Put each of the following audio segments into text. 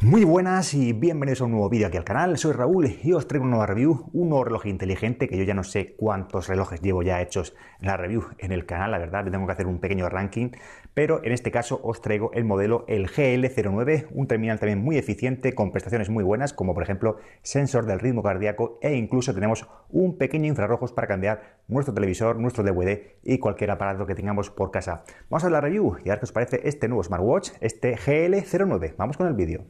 Muy buenas y bienvenidos a un nuevo vídeo aquí al canal, soy Raúl y os traigo una nueva review, un nuevo reloj inteligente que yo ya no sé cuántos relojes llevo ya hechos en la review en el canal, la verdad, tengo que hacer un pequeño ranking, pero en este caso os traigo el modelo el GL09, un terminal también muy eficiente con prestaciones muy buenas como por ejemplo sensor del ritmo cardíaco e incluso tenemos un pequeño infrarrojos para cambiar nuestro televisor, nuestro DVD y cualquier aparato que tengamos por casa. Vamos a la review y a ver qué os parece este nuevo smartwatch, este GL09, vamos con el vídeo.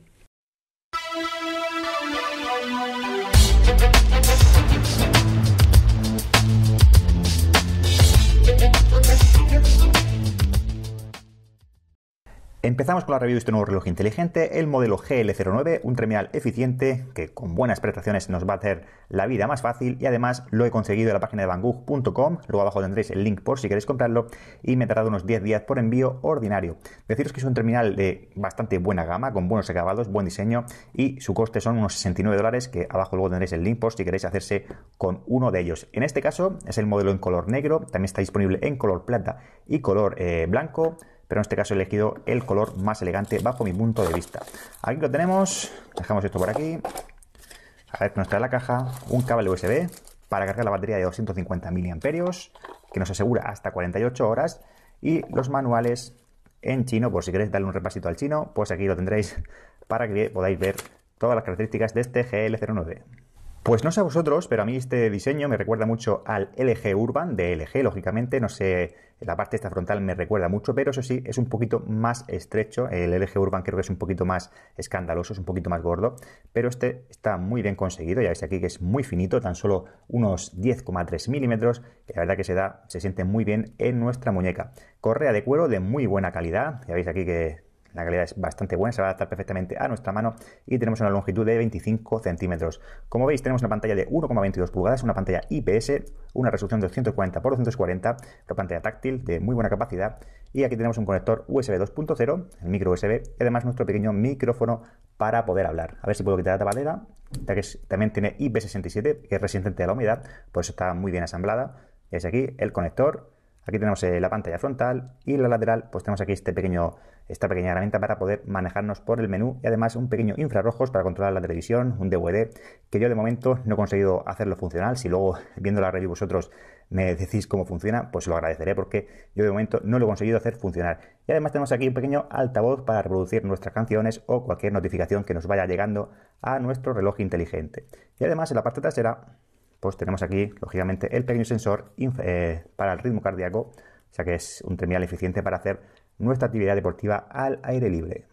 Empezamos con la review de este nuevo reloj inteligente, el modelo GL09, un terminal eficiente que con buenas prestaciones nos va a hacer la vida más fácil y además lo he conseguido en la página de banggood.com, luego abajo tendréis el link por si queréis comprarlo y me ha tardado unos 10 días por envío ordinario. Deciros que es un terminal de bastante buena gama, con buenos acabados, buen diseño y su coste son unos 69 dólares que abajo luego tendréis el link por si queréis hacerse con uno de ellos. En este caso es el modelo en color negro, también está disponible en color plata y color eh, blanco pero en este caso he elegido el color más elegante bajo mi punto de vista. Aquí lo tenemos, dejamos esto por aquí. A ver nos trae la caja. Un cable USB para cargar la batería de 250 mAh, que nos asegura hasta 48 horas. Y los manuales en chino, por si queréis darle un repasito al chino, pues aquí lo tendréis para que podáis ver todas las características de este GL09. Pues no sé a vosotros, pero a mí este diseño me recuerda mucho al LG Urban de LG, lógicamente, no sé, la parte esta frontal me recuerda mucho, pero eso sí, es un poquito más estrecho, el LG Urban creo que es un poquito más escandaloso, es un poquito más gordo, pero este está muy bien conseguido, ya veis aquí que es muy finito, tan solo unos 10,3 milímetros, que la verdad que se da, se siente muy bien en nuestra muñeca. Correa de cuero de muy buena calidad, ya veis aquí que la calidad es bastante buena, se va a adaptar perfectamente a nuestra mano y tenemos una longitud de 25 centímetros. Como veis, tenemos una pantalla de 1,22 pulgadas, una pantalla IPS, una resolución de 240 x 240, una pantalla táctil de muy buena capacidad y aquí tenemos un conector USB 2.0, el micro USB y además nuestro pequeño micrófono para poder hablar. A ver si puedo quitar la tapadera, ya que también tiene IP67, que es resistente a la humedad, por eso está muy bien asamblada. Es aquí el conector Aquí tenemos eh, la pantalla frontal y la lateral, pues tenemos aquí este pequeño, esta pequeña herramienta para poder manejarnos por el menú y además un pequeño infrarrojos para controlar la televisión, un DVD, que yo de momento no he conseguido hacerlo funcional. Si luego viendo la review vosotros me decís cómo funciona, pues lo agradeceré porque yo de momento no lo he conseguido hacer funcionar. Y además tenemos aquí un pequeño altavoz para reproducir nuestras canciones o cualquier notificación que nos vaya llegando a nuestro reloj inteligente. Y además en la parte trasera pues tenemos aquí, lógicamente, el pequeño sensor eh, para el ritmo cardíaco, o sea que es un terminal eficiente para hacer nuestra actividad deportiva al aire libre.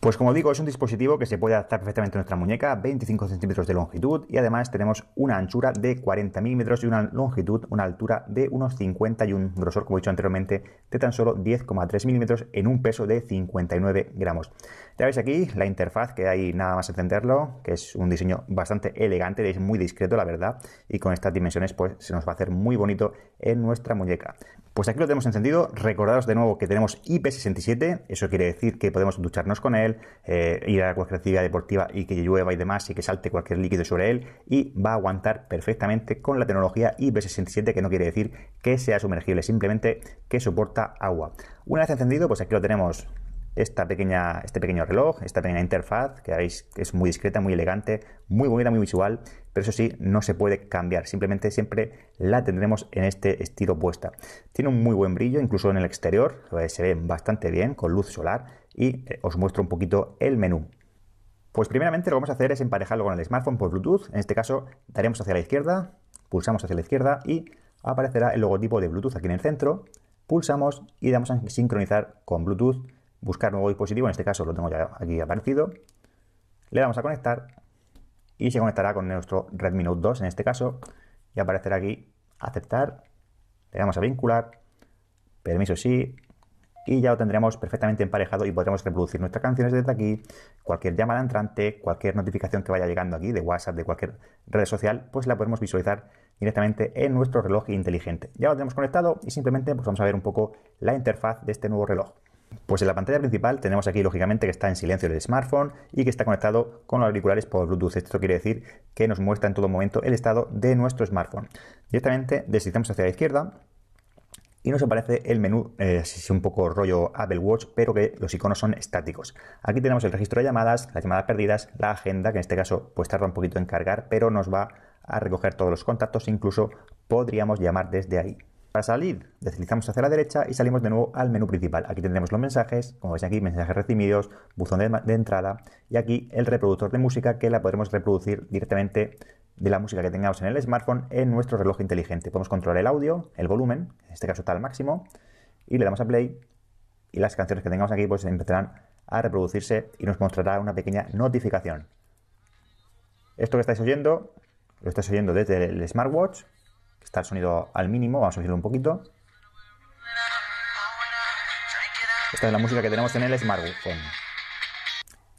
Pues como digo, es un dispositivo que se puede adaptar perfectamente a nuestra muñeca, 25 centímetros de longitud y además tenemos una anchura de 40 milímetros y una longitud, una altura de unos 50 y un grosor, como he dicho anteriormente, de tan solo 10,3 milímetros en un peso de 59 gramos. Ya veis aquí la interfaz que hay nada más encenderlo, que es un diseño bastante elegante, es muy discreto la verdad y con estas dimensiones pues se nos va a hacer muy bonito en nuestra muñeca. Pues aquí lo tenemos encendido. Recordaros de nuevo que tenemos IP67, eso quiere decir que podemos ducharnos con él, eh, ir a cualquier actividad deportiva y que llueva y demás y que salte cualquier líquido sobre él y va a aguantar perfectamente con la tecnología IP67, que no quiere decir que sea sumergible, simplemente que soporta agua. Una vez encendido, pues aquí lo tenemos esta pequeña, este pequeño reloj, esta pequeña interfaz que veis que es muy discreta, muy elegante, muy bonita, muy visual, pero eso sí, no se puede cambiar, simplemente siempre la tendremos en este estilo puesta. Tiene un muy buen brillo, incluso en el exterior, eh, se ve bastante bien con luz solar y eh, os muestro un poquito el menú. Pues primeramente lo que vamos a hacer es emparejarlo con el smartphone por Bluetooth, en este caso daremos hacia la izquierda, pulsamos hacia la izquierda y aparecerá el logotipo de Bluetooth aquí en el centro, pulsamos y damos a sincronizar con Bluetooth buscar nuevo dispositivo, en este caso lo tengo ya aquí aparecido, le damos a conectar y se conectará con nuestro Redmi Note 2 en este caso y aparecerá aquí aceptar, le damos a vincular, permiso sí y ya lo tendremos perfectamente emparejado y podremos reproducir nuestras canciones desde aquí, cualquier llamada entrante, cualquier notificación que vaya llegando aquí de WhatsApp, de cualquier red social, pues la podemos visualizar directamente en nuestro reloj inteligente. Ya lo tenemos conectado y simplemente pues vamos a ver un poco la interfaz de este nuevo reloj. Pues en la pantalla principal tenemos aquí lógicamente que está en silencio el smartphone y que está conectado con los auriculares por Bluetooth. Esto quiere decir que nos muestra en todo momento el estado de nuestro smartphone. Directamente deslizamos hacia la izquierda y nos aparece el menú, así eh, un poco rollo Apple Watch, pero que los iconos son estáticos. Aquí tenemos el registro de llamadas, las llamadas perdidas, la agenda, que en este caso pues tarda un poquito en cargar, pero nos va a recoger todos los contactos, incluso podríamos llamar desde ahí. Para salir, deslizamos hacia la derecha y salimos de nuevo al menú principal. Aquí tendremos los mensajes, como veis aquí, mensajes recibidos, buzón de, entrada y aquí el reproductor de música que la podremos reproducir directamente de la música que tengamos en el smartphone en nuestro reloj inteligente. Podemos controlar el audio, el volumen, en este caso está al máximo, y le damos a play y las canciones que tengamos aquí pues empezarán a reproducirse y nos mostrará una pequeña notificación. Esto que estáis oyendo, lo estáis oyendo desde el smartwatch está el sonido al mínimo, vamos a subirlo un poquito. Esta es la música que tenemos en el smartphone.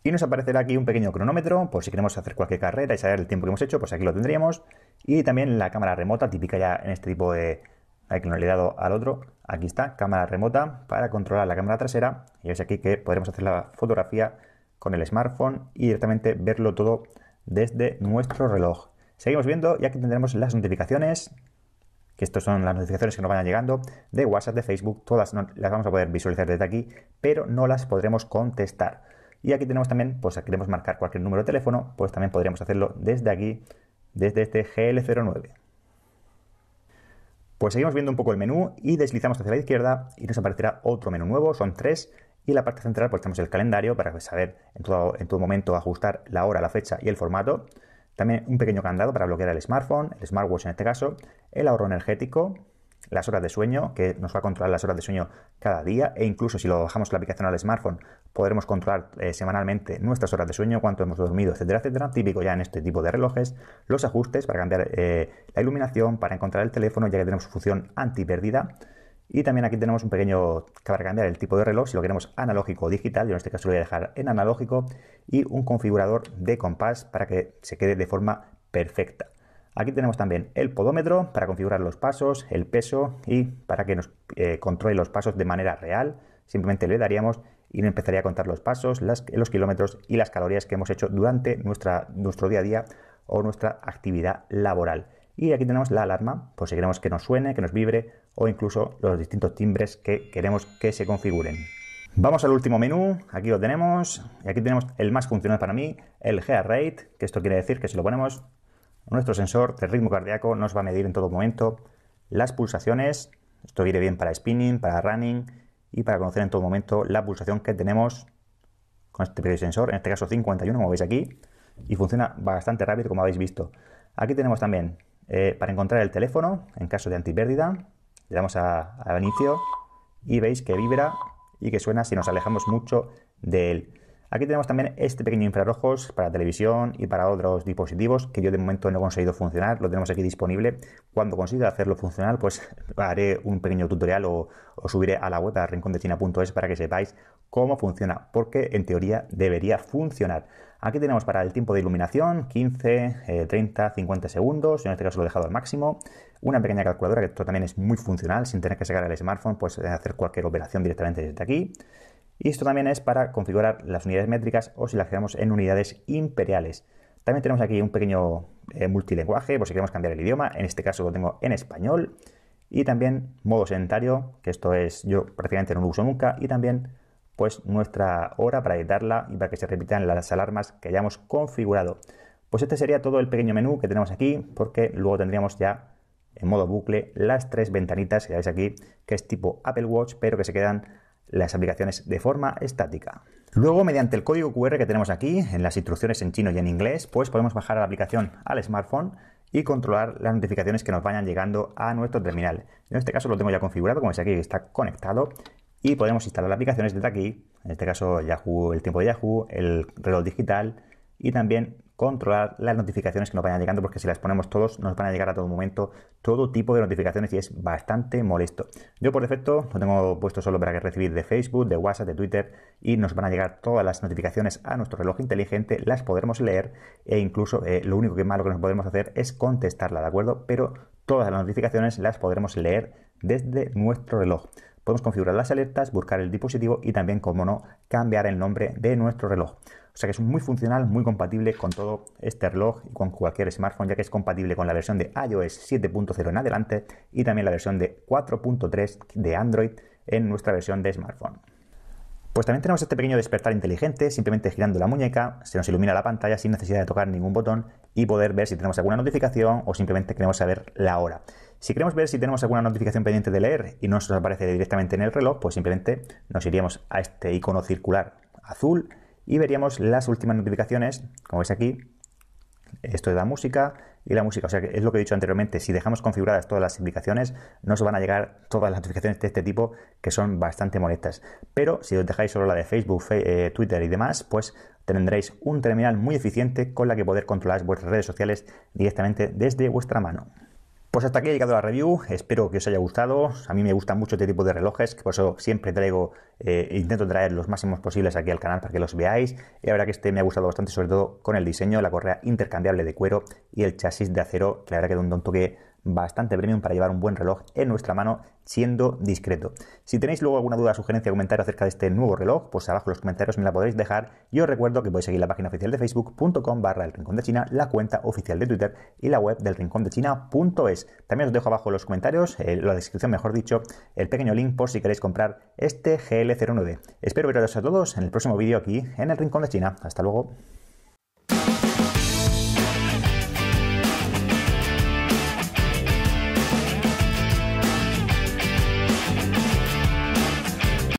Y nos aparecerá aquí un pequeño cronómetro, por si queremos hacer cualquier carrera y saber el tiempo que hemos hecho, pues aquí lo tendríamos. Y también la cámara remota, típica ya en este tipo de... que dado al otro. Aquí está, cámara remota para controlar la cámara trasera. Y veis aquí que podremos hacer la fotografía con el smartphone y directamente verlo todo desde nuestro reloj. Seguimos viendo y aquí tendremos las notificaciones, que son las notificaciones que nos van llegando de WhatsApp, de Facebook, todas las vamos a poder visualizar desde aquí, pero no las podremos contestar. Y aquí tenemos también, pues si queremos marcar cualquier número de teléfono, pues también podríamos hacerlo desde aquí, desde este GL09. Pues seguimos viendo un poco el menú y deslizamos hacia la izquierda y nos aparecerá otro menú nuevo, son tres. Y la parte central pues tenemos el calendario para saber en todo momento ajustar la hora, la fecha y el formato. También un pequeño candado para bloquear el smartphone, el smartwatch en este caso, el ahorro energético, las horas de sueño, que nos va a controlar las horas de sueño cada día e incluso si lo bajamos la aplicación al smartphone podremos controlar eh, semanalmente nuestras horas de sueño, cuánto hemos dormido, etcétera, etcétera, típico ya en este tipo de relojes, los ajustes para cambiar eh, la iluminación, para encontrar el teléfono ya que tenemos función anti-pérdida. Y también aquí tenemos un pequeño para cambiar el tipo de reloj, si lo queremos analógico o digital, yo en este caso lo voy a dejar en analógico, y un configurador de compás para que se quede de forma perfecta. Aquí tenemos también el podómetro para configurar los pasos, el peso y para que nos eh, controle los pasos de manera real. Simplemente le daríamos y empezaría a contar los pasos, los kilómetros y las calorías que hemos hecho durante nuestra, nuestro día a día o nuestra actividad laboral. Y aquí tenemos la alarma, por pues si queremos que nos suene, que nos vibre o incluso los distintos timbres que queremos que se configuren. Vamos al último menú, aquí lo tenemos, y aquí tenemos el más funcional para mí, el Heart Rate, que esto quiere decir que si lo ponemos, nuestro sensor de ritmo cardíaco nos va a medir en todo momento las pulsaciones, esto viene bien para spinning, para running y para conocer en todo momento la pulsación que tenemos con este pequeño sensor, en este caso 51 como veis aquí, y funciona bastante rápido como habéis visto. Aquí tenemos también eh, para encontrar el teléfono en caso de antipérdida, le damos a, al inicio y veis que vibra y que suena si nos alejamos mucho del Aquí tenemos también este pequeño infrarrojos para televisión y para otros dispositivos que yo de momento no he conseguido funcionar, lo tenemos aquí disponible. Cuando consiga hacerlo funcional, pues haré un pequeño tutorial o, subiré a la web a rincondecina.es para que sepáis cómo funciona, porque en teoría debería funcionar. Aquí tenemos para el tiempo de iluminación 15, 30, 50 segundos, yo en este caso lo he dejado al máximo. Una pequeña calculadora que esto también es muy funcional, sin tener que sacar el smartphone, pues eh, hacer cualquier operación directamente desde aquí. Y esto también es para configurar las unidades métricas o si las queremos en unidades imperiales. También tenemos aquí un pequeño eh, multilinguaje por si queremos cambiar el idioma. En este caso lo tengo en español. Y también modo sedentario, que esto es yo prácticamente no lo uso nunca. Y también pues nuestra hora para editarla y para que se repitan las alarmas que hayamos configurado. Pues este sería todo el pequeño menú que tenemos aquí, porque luego tendríamos ya en modo bucle las tres ventanitas que veis aquí, que es tipo Apple Watch, pero que se quedan las aplicaciones de forma estática. Luego, mediante el código QR que tenemos aquí, en las instrucciones en chino y en inglés, pues podemos bajar la aplicación al smartphone y controlar las notificaciones que nos vayan llegando a nuestro terminal. En este caso lo tengo ya configurado, como es aquí, está conectado y podemos instalar aplicaciones desde aquí, en este caso Yahoo, el tiempo de Yahoo, el reloj digital y también controlar las notificaciones que nos vayan llegando, porque si las ponemos todos, nos van a llegar a todo momento todo tipo de notificaciones y es bastante molesto. Yo por defecto lo tengo puesto solo para que recibir de Facebook, de WhatsApp, de Twitter y nos van a llegar todas las notificaciones a nuestro reloj inteligente, las podremos leer e incluso eh, lo único que malo que nos podemos hacer es contestarla, ¿de acuerdo? Pero todas las notificaciones las podremos leer desde nuestro reloj. Podemos configurar las alertas, buscar el dispositivo y también, como no, cambiar el nombre de nuestro reloj. O sea que es muy funcional, muy compatible con todo este reloj y con cualquier smartphone, ya que es compatible con la versión de iOS 7.0 en adelante y también la versión de 4.3 de Android en nuestra versión de smartphone. Pues también tenemos este pequeño despertar inteligente, simplemente girando la muñeca, se nos ilumina la pantalla sin necesidad de tocar ningún botón y poder ver si tenemos alguna notificación o simplemente queremos saber la hora. Si queremos ver si tenemos alguna notificación pendiente de leer y no nos aparece directamente en el reloj, pues simplemente nos iríamos a este icono circular azul y veríamos las últimas notificaciones, como veis aquí, esto es la música y la música. O sea, que es lo que he dicho anteriormente. Si dejamos configuradas todas las implicaciones, no os van a llegar todas las notificaciones de este tipo que son bastante molestas. Pero si os dejáis solo la de Facebook, eh, Twitter y demás, pues tendréis un terminal muy eficiente con la que poder controlar vuestras redes sociales directamente desde vuestra mano. Pues hasta aquí ha llegado la review, espero que os haya gustado, a mí me gusta mucho este tipo de relojes, que por eso siempre traigo, eh, intento traer los máximos posibles aquí al canal para que los veáis, y la verdad que este me ha gustado bastante, sobre todo con el diseño, la correa intercambiable de cuero y el chasis de acero, que la verdad que da un toque bastante premium para llevar un buen reloj en nuestra mano siendo discreto. Si tenéis luego alguna duda, sugerencia o comentario acerca de este nuevo reloj, pues abajo en los comentarios me la podréis dejar. Y os recuerdo que podéis seguir la página oficial de facebook.com barra el rincón de China, la cuenta oficial de Twitter y la web del rincón de China.es. También os dejo abajo en los comentarios, en eh, la descripción mejor dicho, el pequeño link por si queréis comprar este GL09. Espero veros a todos en el próximo vídeo aquí en el rincón de China. Hasta luego.